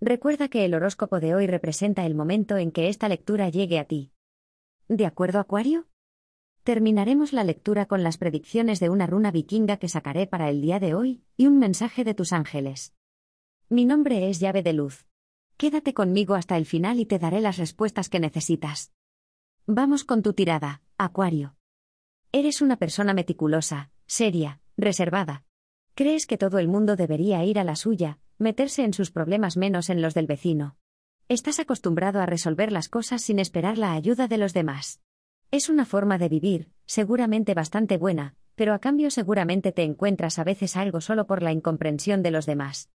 Recuerda que el horóscopo de hoy representa el momento en que esta lectura llegue a ti. ¿De acuerdo, Acuario? Terminaremos la lectura con las predicciones de una runa vikinga que sacaré para el día de hoy, y un mensaje de tus ángeles. Mi nombre es llave de luz. Quédate conmigo hasta el final y te daré las respuestas que necesitas. Vamos con tu tirada, Acuario. Eres una persona meticulosa, seria, reservada. Crees que todo el mundo debería ir a la suya, meterse en sus problemas menos en los del vecino. Estás acostumbrado a resolver las cosas sin esperar la ayuda de los demás. Es una forma de vivir, seguramente bastante buena, pero a cambio seguramente te encuentras a veces algo solo por la incomprensión de los demás.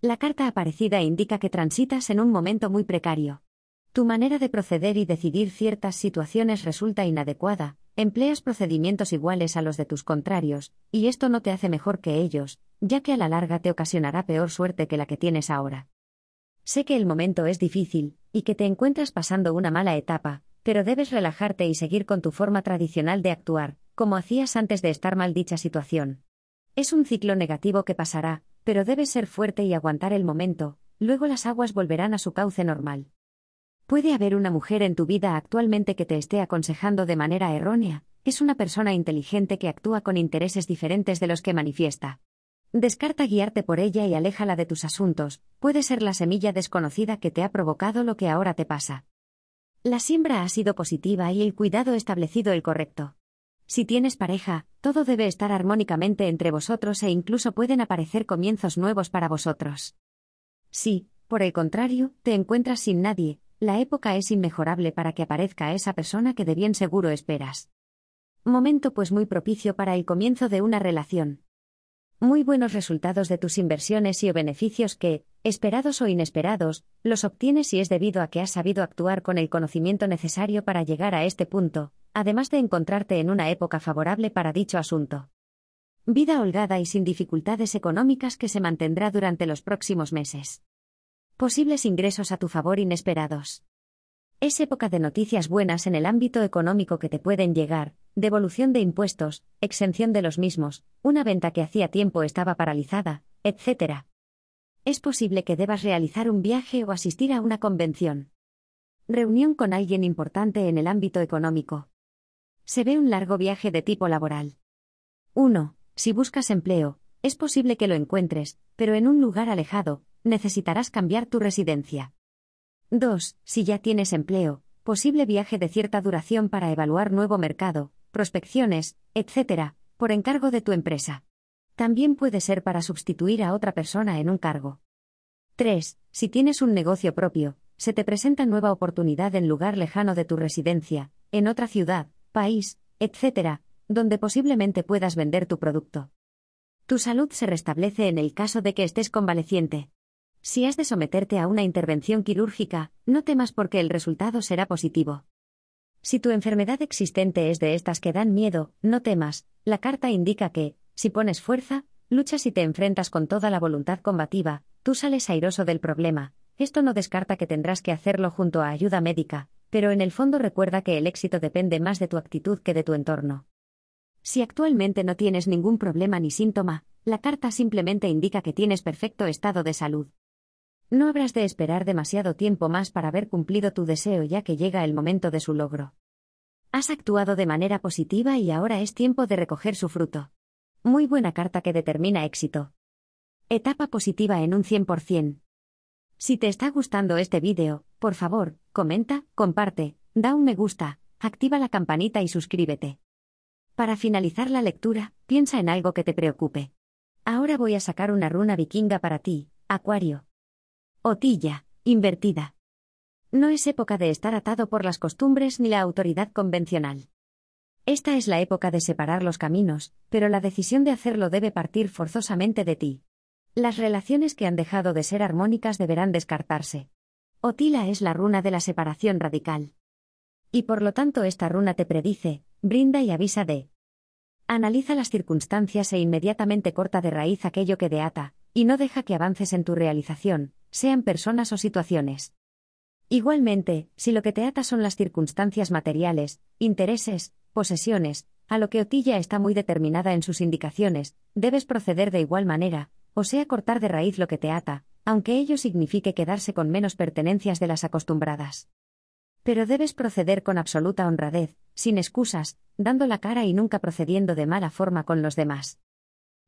La carta aparecida indica que transitas en un momento muy precario. Tu manera de proceder y decidir ciertas situaciones resulta inadecuada, empleas procedimientos iguales a los de tus contrarios, y esto no te hace mejor que ellos, ya que a la larga te ocasionará peor suerte que la que tienes ahora. Sé que el momento es difícil, y que te encuentras pasando una mala etapa, pero debes relajarte y seguir con tu forma tradicional de actuar, como hacías antes de estar mal dicha situación. Es un ciclo negativo que pasará, pero debes ser fuerte y aguantar el momento, luego las aguas volverán a su cauce normal. Puede haber una mujer en tu vida actualmente que te esté aconsejando de manera errónea, es una persona inteligente que actúa con intereses diferentes de los que manifiesta. Descarta guiarte por ella y aléjala de tus asuntos, puede ser la semilla desconocida que te ha provocado lo que ahora te pasa. La siembra ha sido positiva y el cuidado establecido el correcto. Si tienes pareja, todo debe estar armónicamente entre vosotros e incluso pueden aparecer comienzos nuevos para vosotros. Si, por el contrario, te encuentras sin nadie, la época es inmejorable para que aparezca esa persona que de bien seguro esperas. Momento pues muy propicio para el comienzo de una relación. Muy buenos resultados de tus inversiones y o beneficios que, esperados o inesperados, los obtienes y es debido a que has sabido actuar con el conocimiento necesario para llegar a este punto, además de encontrarte en una época favorable para dicho asunto. Vida holgada y sin dificultades económicas que se mantendrá durante los próximos meses. Posibles ingresos a tu favor inesperados. Es época de noticias buenas en el ámbito económico que te pueden llegar, devolución de impuestos, exención de los mismos, una venta que hacía tiempo estaba paralizada, etc. Es posible que debas realizar un viaje o asistir a una convención. Reunión con alguien importante en el ámbito económico. Se ve un largo viaje de tipo laboral. 1. Si buscas empleo, es posible que lo encuentres, pero en un lugar alejado, necesitarás cambiar tu residencia. 2. Si ya tienes empleo, posible viaje de cierta duración para evaluar nuevo mercado, prospecciones, etc., por encargo de tu empresa. También puede ser para sustituir a otra persona en un cargo. 3. Si tienes un negocio propio, se te presenta nueva oportunidad en lugar lejano de tu residencia, en otra ciudad, país, etc., donde posiblemente puedas vender tu producto. Tu salud se restablece en el caso de que estés convaleciente. Si has de someterte a una intervención quirúrgica, no temas porque el resultado será positivo. Si tu enfermedad existente es de estas que dan miedo, no temas, la carta indica que, si pones fuerza, luchas y te enfrentas con toda la voluntad combativa, tú sales airoso del problema. Esto no descarta que tendrás que hacerlo junto a ayuda médica, pero en el fondo recuerda que el éxito depende más de tu actitud que de tu entorno. Si actualmente no tienes ningún problema ni síntoma, la carta simplemente indica que tienes perfecto estado de salud. No habrás de esperar demasiado tiempo más para haber cumplido tu deseo ya que llega el momento de su logro. Has actuado de manera positiva y ahora es tiempo de recoger su fruto. Muy buena carta que determina éxito. Etapa positiva en un 100%. Si te está gustando este vídeo, por favor, comenta, comparte, da un me gusta, activa la campanita y suscríbete. Para finalizar la lectura, piensa en algo que te preocupe. Ahora voy a sacar una runa vikinga para ti, Acuario. Otilla, invertida. No es época de estar atado por las costumbres ni la autoridad convencional. Esta es la época de separar los caminos, pero la decisión de hacerlo debe partir forzosamente de ti. Las relaciones que han dejado de ser armónicas deberán descartarse. Otila es la runa de la separación radical. Y por lo tanto esta runa te predice, brinda y avisa de. Analiza las circunstancias e inmediatamente corta de raíz aquello que te ata, y no deja que avances en tu realización, sean personas o situaciones. Igualmente, si lo que te ata son las circunstancias materiales, intereses, posesiones, a lo que Otilla está muy determinada en sus indicaciones, debes proceder de igual manera, o sea cortar de raíz lo que te ata, aunque ello signifique quedarse con menos pertenencias de las acostumbradas. Pero debes proceder con absoluta honradez, sin excusas, dando la cara y nunca procediendo de mala forma con los demás.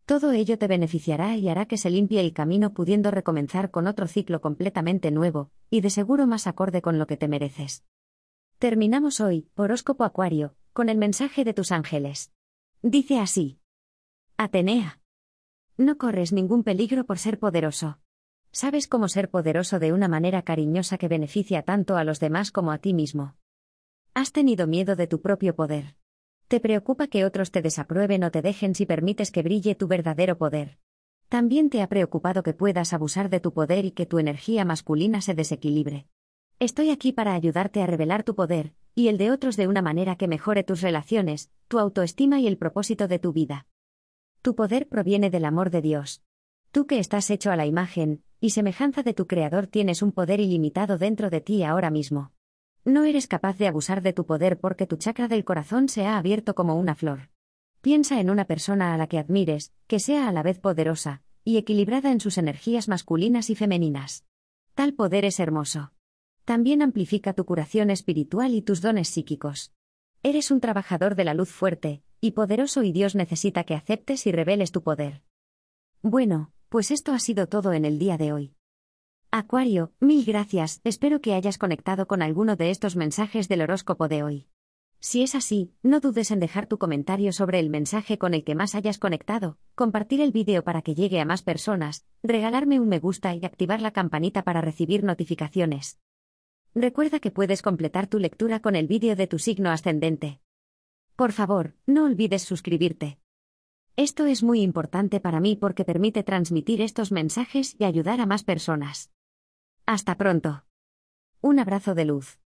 Todo ello te beneficiará y hará que se limpie el camino pudiendo recomenzar con otro ciclo completamente nuevo, y de seguro más acorde con lo que te mereces. Terminamos hoy, horóscopo acuario, con el mensaje de tus ángeles. Dice así. Atenea. No corres ningún peligro por ser poderoso. Sabes cómo ser poderoso de una manera cariñosa que beneficia tanto a los demás como a ti mismo. Has tenido miedo de tu propio poder. Te preocupa que otros te desaprueben o te dejen si permites que brille tu verdadero poder. También te ha preocupado que puedas abusar de tu poder y que tu energía masculina se desequilibre. Estoy aquí para ayudarte a revelar tu poder, y el de otros de una manera que mejore tus relaciones, tu autoestima y el propósito de tu vida. Tu poder proviene del amor de Dios. Tú que estás hecho a la imagen y semejanza de tu Creador tienes un poder ilimitado dentro de ti ahora mismo. No eres capaz de abusar de tu poder porque tu chakra del corazón se ha abierto como una flor. Piensa en una persona a la que admires, que sea a la vez poderosa, y equilibrada en sus energías masculinas y femeninas. Tal poder es hermoso. También amplifica tu curación espiritual y tus dones psíquicos. Eres un trabajador de la luz fuerte, y poderoso y Dios necesita que aceptes y reveles tu poder. Bueno, pues esto ha sido todo en el día de hoy. Acuario, mil gracias, espero que hayas conectado con alguno de estos mensajes del horóscopo de hoy. Si es así, no dudes en dejar tu comentario sobre el mensaje con el que más hayas conectado, compartir el vídeo para que llegue a más personas, regalarme un me gusta y activar la campanita para recibir notificaciones. Recuerda que puedes completar tu lectura con el vídeo de tu signo ascendente. Por favor, no olvides suscribirte. Esto es muy importante para mí porque permite transmitir estos mensajes y ayudar a más personas. Hasta pronto. Un abrazo de luz.